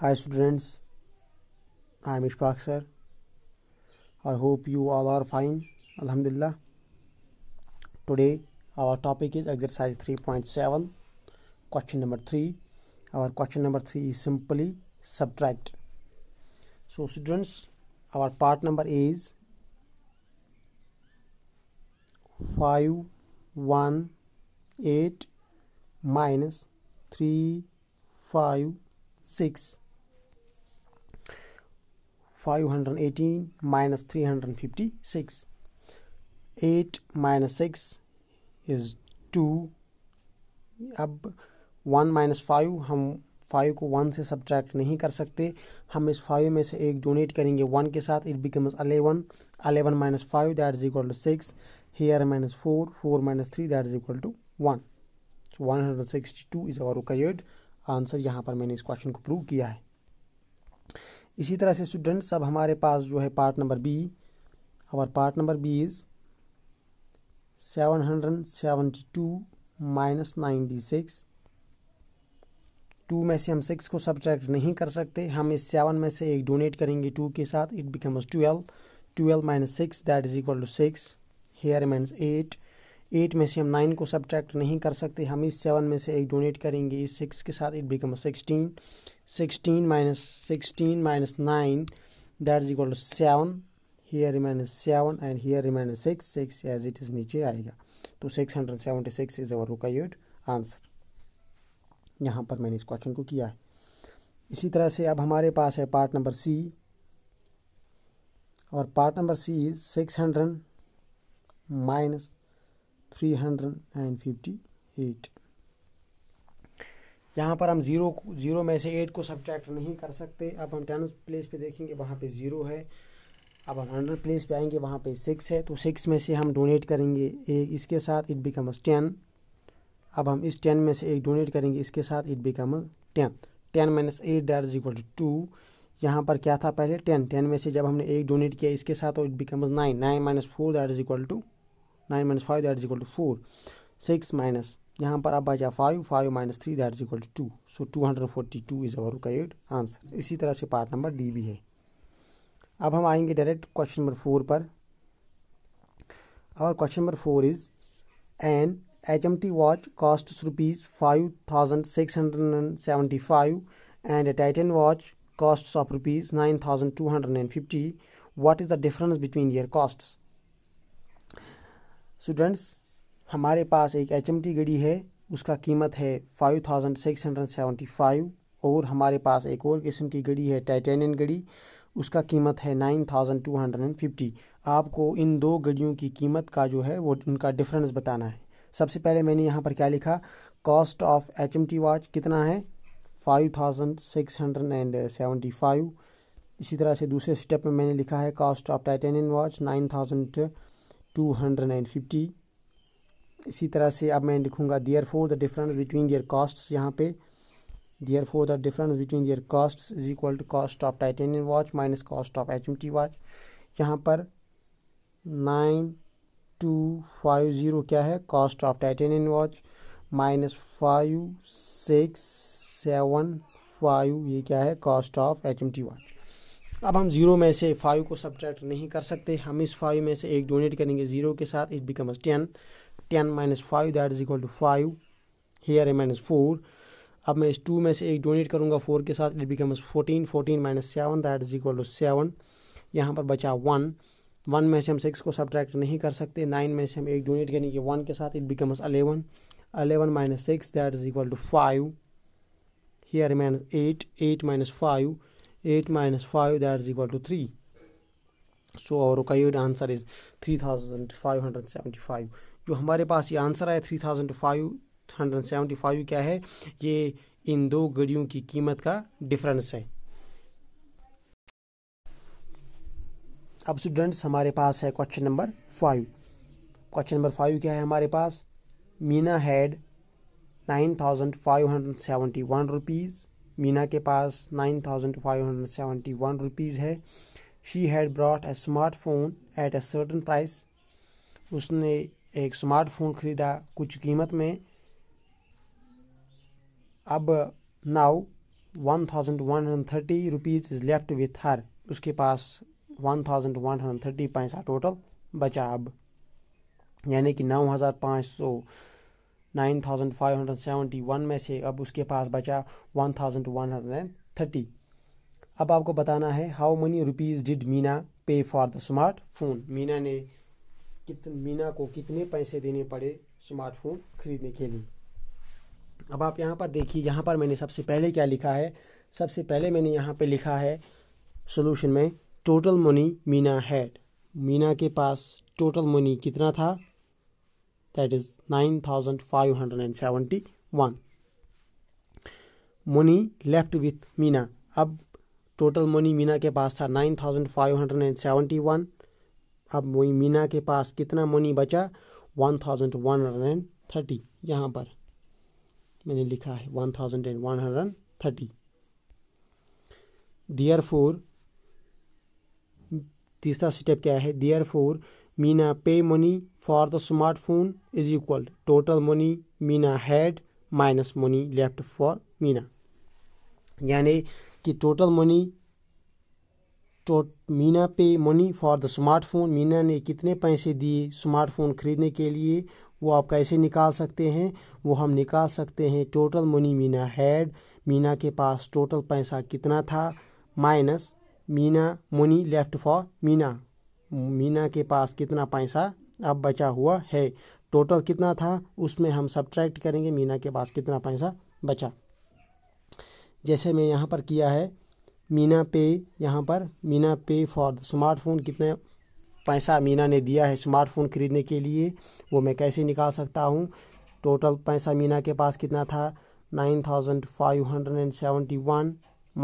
High students I am Ishfaq sir I hope you all are fine अलहमदिल्ला today our topic is exercise three point seven question number three our question number three is simply subtract so students our part number is five one eight minus three five six 518 minus 356 8 minus 6 is two अब 1 minus five हम five को one से subtract नहीं कर सकते हम इस five में से एक डोनेट करेंगे वन के साथ it becomes eleven eleven minus five that is equal to six here minus four four minus three that is equal to one so one hundred sixty two is our required answer यहाँ पर मैंने इस question को prove किया है इसी तरह से स्टूडेंट्स अब हमारे पास जो है पार्ट नंबर बी और part number B is seven hundred seventy two minus ninety six two में से हम सिक्स को सब्ट्रैक्ट नहीं कर सकते हम इस सेवन में से एक डोनेट करेंगे टू के साथ it becomes twelve twelve minus six that is equal to six here minus eight eight में से हम नाइन को सब्ट्रैक्ट नहीं कर सकते हम इस सेवन में से एक डोनेट करेंगे इस सिक्स के साथ it become sixteen sixteen minus sixteen minus nine that is equal to seven here remains seven and here remains six six as it is नीचे आएगा तो six is our required answer यहाँ पर मैंने इस क्वेश्चन को किया है इसी तरह से अब हमारे पास है पार्ट नंबर सी और part number C is six hundred minus 358 यहाँ पर हम ज़ीरो ज़ीरो में से एट को सब्ट्रैक्ट नहीं कर सकते अब हम टेन प्लेस पे देखेंगे वहाँ पे ज़ीरो है अब हम हंड्रेड प्लेस पे आएंगे वहाँ पे सिक्स है तो सिक्स में से हम डोनेट करेंगे एक इसके साथ इट बिकम्स टेन अब हम इस टेन में से एक डोनेट करेंगे इसके साथ it become ten ten minus eight that is equal to two यहाँ पर क्या था पहले टेन टेन में से जब हमने एक डोनेट किया इसके साथ it becomes nine nine minus four that is equal to nine minus five that is equal to four six minus यहाँ पर अब बचा five five minus three that is equal to two so two hundred forty two is our correct answer इसी तरह से part number D भी है अब हम आएंगे डायरेक्ट क्वेश्चन नंबर फोर पर और question number four is an H M T watch cost rupees five thousand six hundred and seventy five and Titan watch of rupees nine thousand two hundred and fifty what is the difference between their costs students हमारे पास एक H घड़ी है उसका कीमत है five thousand six hundred seventy five और हमारे पास एक और किस्म की घड़ी है टाइटेनियन घड़ी उसका कीमत है nine thousand two hundred and fifty आपको इन दो घड़ियों की कीमत का जो है वो उनका डिफरेंस बताना है सबसे पहले मैंने यहाँ पर क्या लिखा cost of H M T watch कितना है five thousand six hundred and seventy five इसी तरह से दूसरे स्टेप में मैंने लिखा है cost of titanium watch nine thousand two hundred and fifty इसी तरह से अब मैं लिखूँगा therefore the difference between their costs यहाँ पे therefore the difference between their costs is equal to cost of titanium watch minus cost of H M T watch यहाँ पर नाइन टू फाइव ज़ीरो क्या है cost of titanium watch minus five six seven five ये क्या है cost of H M T watch अब हम zero में से फाइव को सब्ट्रैक्ट नहीं कर सकते हम इस फाइव में से एक डोनेट करेंगे जीरो के साथ it becomes ten ten minus five that is equal to five here है माइनस फोर अब मैं इस टू में से एक डोनेट करूंगा फोर के साथ it becomes fourteen fourteen minus seven that is equal to seven यहाँ पर बचा वन वन में से हम सिक्स को सब्ट्रैक्ट नहीं कर सकते नाइन में से हम एक डोनेट करेंगे वन के साथ it becomes eleven eleven minus six that is equal to five here minus eight eight minus five eight minus five that 8 minus 5 that is equal to is three our five hundred is five जो हमारे पास ये answer आया three thousand five hundred five क्या है ये इन दो गड़ियों की कीमत का डिफरेंस है अब स्टूडेंट्स हमारे पास है question number five question number five क्या है हमारे पास Meena had nine thousand five hundred seventy one rupees Meena के पास nine thousand five hundred seventy one rupees है she had brought a smartphone at a certain price उसने एक स्मार्टफोन ख़रीदा कुछ कीमत में अब now one thousand one hundred thirty rupees is left with her उसके पास one thousand one hundred thirty पैसा टोटल बचा अब यानी कि नौ हज़ार पाँच सौ 9571 में से अब उसके पास बचा 1130 अब आपको बताना है how money rupees did Meena pay for the smartphone Meena ने कितने मीना को कितने पैसे देने पड़े स्मार्टफोन खरीदने के लिए अब आप यहाँ पर देखिए यहाँ पर मैंने सबसे पहले क्या लिखा है सबसे पहले मैंने यहाँ पे लिखा है सोल्यूशन में total money Meena had Meena के पास टोटल मनी कितना था that is 9571 money left with Meena अब टोटल मनी मीना के पास था 9571 अब मीना के पास कितना मनी बचा 1130 यहाँ पर मैंने लिखा है 1130 डियर फोर तीसरा स्टेप क्या है therefore Meena pay money for the smartphone is equal to total money Mina had minus money left for Mina. यानि कि टोटल मनी तो Meena pay money for the smartphone Meena ने कितने पैसे दिए स्मार्टफोन खरीदने के लिए वो आप कैसे निकाल सकते हैं वो हम निकाल सकते हैं total money Meena had Meena के पास टोटल पैसा कितना था minus Meena money left for Meena Meena के पास कितना पैसा अब बचा हुआ है टोटल कितना था उसमें हम सब्ट्रैक्ट करेंगे मीना के पास कितना पैसा बचा जैसे मैं यहाँ पर किया है मीना पे यहाँ पर मीना पे फॉर स्मार्टफोन कितने पैसा मीना ने दिया है स्मार्टफोन खरीदने के लिए वो मैं कैसे निकाल सकता हूँ टोटल पैसा मीना के पास कितना था nine thousand five hundred and seventy one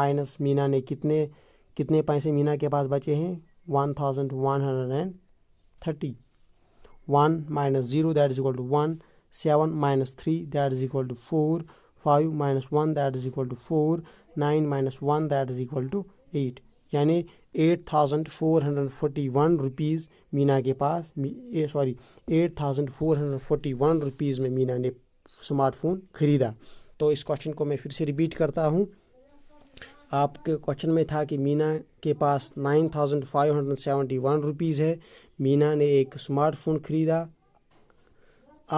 minus Meena ने कितने कितने पैसे मीना के पास बचे हैं one thousand one hundred and thirty one minus zero that is 3 that is equal minus three that is 1 two four five minus one that is 1 two four nine minus one that is two eight यानी eight thousand four hundred forty one rupees Meena के पास sorry eight thousand four hundred forty one rupees में मीना ने smartphone ख़रीदा तो इस question को मैं फिर से रिपीट करता हूँ आपके क्वेश्चन में था कि मीना के पास nine thousand five hundred seventy one rupees है मीना ने एक स्मार्टफोन ख़रीदा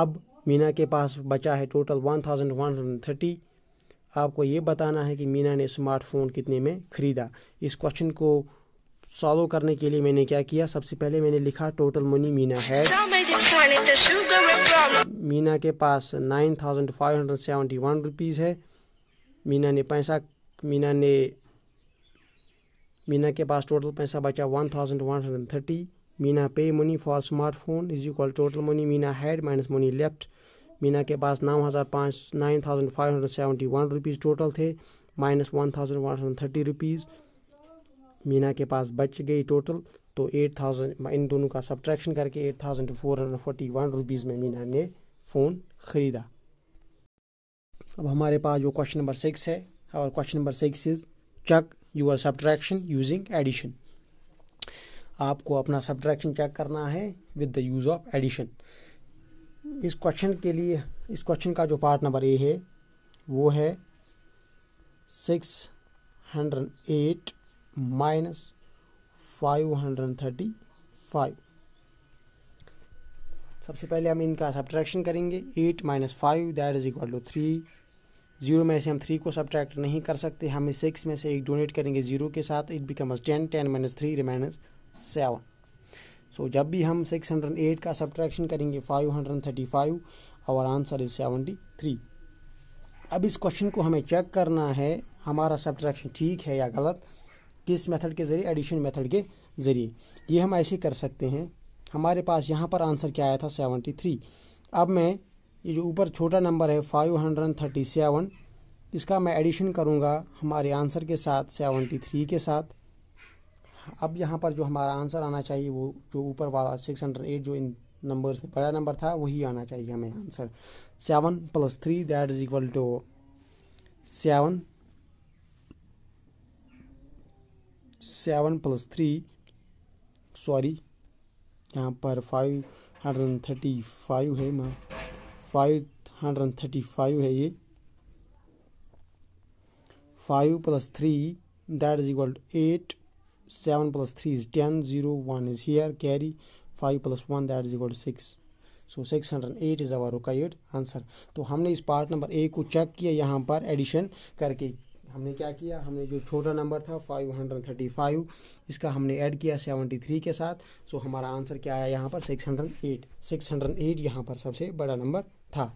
अब मीना के पास बचा है total one thousand one hundred thirty आपको ये बताना है कि मीना ने स्मार्टफोन कितने में ख़रीदा इस क्वेश्चन को सॉल्व करने के लिए मैंने क्या किया सबसे पहले मैंने लिखा टोटल मनी मीना है मीना के पास nine thousand five hundred seventy one rupees है मीना ने पैसा मीना ने मीना के पास टोटल पैसा बचा one thousand one hundred thirty Meena pay money for smartphone is equal total money Meena had minus money left Meena के पास नौ हज़ार पाँच nine thousand five hundred seventy one rupees total थे minus one thousand one hundred thirty rupees Meena के पास बच गई टोटल तो एट थाउजेंड इन दोनों का सब्ट्रैक्शन करके eight thousand four hundred forty one rupees में मीना ने फ़ोन ख़रीदा अब हमारे पास जो क्वेश्चन नंबर सिक्स है Our question number six is check your subtraction using addition. आपको अपना सब्ट्रैक्शन चेक करना है with the use of addition इस क्वेश्चन के लिए इस क्वेश्चन का जो पार्ट नंबर ए है वो है six hundred eight minus five hundred thirty five सबसे पहले हम इनका सब्ट्रैक्शन करेंगे eight minus five that is equal to three zero में से हम थ्री को सब्ट्रैक्ट नहीं कर सकते हमें सिक्स में से एक डोनेट करेंगे जीरो के साथ it becomes ten ten minus three remains seven so जब भी हम सिक्स हंड्रेड एट का सब्ट्रैक्शन करेंगे फाइव हंड्रेड थर्टी फाइव और आंसर इज सेवेंटी थ्री अब इस क्वेश्चन को हमें चेक करना है हमारा सब्ट्रैक्शन ठीक है या गलत किस मेथड के ज़रिए एडिशन मेथड के ज़रिए ये हम ऐसे कर सकते हैं हमारे पास यहाँ पर आंसर क्या आया था सेवेंटी थ्री अब मैं ये जो ऊपर छोटा नंबर है फाइव हंड्रेड थर्टी सेवन इसका मैं एडिशन करूँगा हमारे आंसर के साथ सेवेंटी थ्री के साथ अब यहाँ पर जो हमारा आंसर आना चाहिए वो जो ऊपर वाला सिक्स हंड्रेड एट जो इन नंबर बड़ा नंबर था वही आना चाहिए हमें answer seven plus three that is equal to seven seven plus three sorry यहाँ पर five hundred and thirty five है मैं five hundred and thirty five है ये five plus three that is equal to eight seven plus three is ten zero one is here carry five plus one that is equal to six so six hundred eight is our required answer तो हमने इस part number A को check किया यहाँ पर addition करके हमने क्या किया हमने जो छोटा नंबर था फाइव हंड्रेड थर्टी फाइव इसका हमने ऐड किया सेवेंटी थ्री के साथ सो हमारा आंसर क्या आया यहाँ पर six hundred eight six hundred eight यहाँ पर सबसे बड़ा नंबर था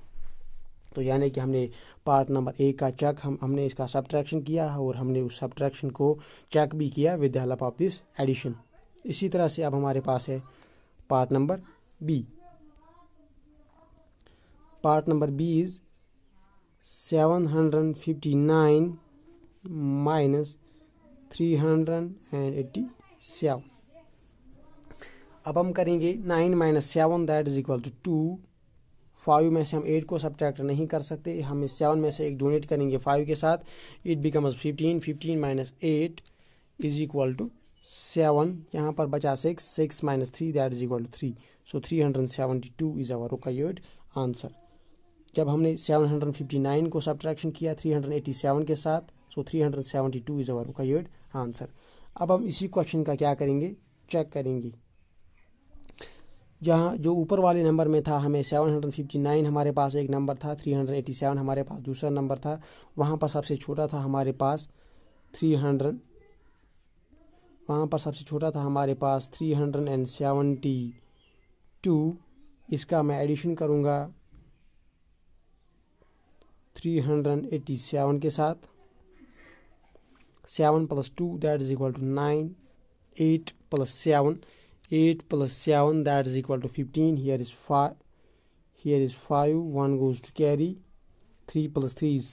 तो यानी कि हमने पार्ट नंबर एक का चेक हम हमने इसका सब्ट्रैक्शन किया और हमने उस सब्ट्रैक्शन को चेक भी किया with the help of this addition इसी तरह से अब हमारे पास है part number B part number B is seven hundred fifty nine minus three hundred and eighty seven अब हम करेंगे nine minus seven that is equal to two five में से हम एट को सब्ट्रैक्ट नहीं कर सकते हम इस सेवन में से एक डोनेट करेंगे फाइव के साथ it becomes fifteen fifteen minus eight is equal to seven यहाँ पर बचा six six minus three that is equal to three so three hundred seventy two is our required answer जब हमने 759 को सब्ट्रैक्शन किया 387 के साथ so so 372 is our required answer अब हम इसी क्वेश्चन का क्या करेंगे चेक करेंगे जहाँ जो ऊपर वाले नंबर में था हमें 759 हमारे पास एक नंबर था 387 हमारे पास दूसरा नंबर था वहाँ पर सबसे छोटा था हमारे पास 300 वहाँ पर सबसे छोटा था हमारे पास 372 इसका मैं एडिशन करूँगा थ्री हंड्रेड एटी सेवन के साथ seven plus two that is equal to nine eight plus seven eight plus seven that is equal to fifteen here is five here is five one goes to carry three plus three is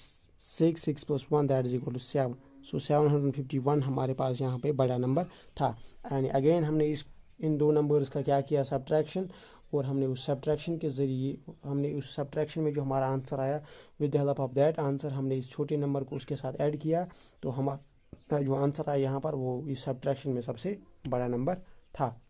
six six plus one that is equal to seven so seven hundred fifty one हमारे पास यहाँ पे बड़ा number था and again हमने इस इन दो numbers का क्या किया सब्ट्रैक्शन और हमने उस सब्ट्रैक्शन के ज़रिए हमने उस सब्ट्रैक्शन में जो हमारा आंसर आया with the help of that answer हमने इस छोटे नंबर को उसके साथ ऐड किया तो हमारा जो आंसर आया यहाँ पर वो इस सब्ट्रैक्शन में सबसे बड़ा नंबर था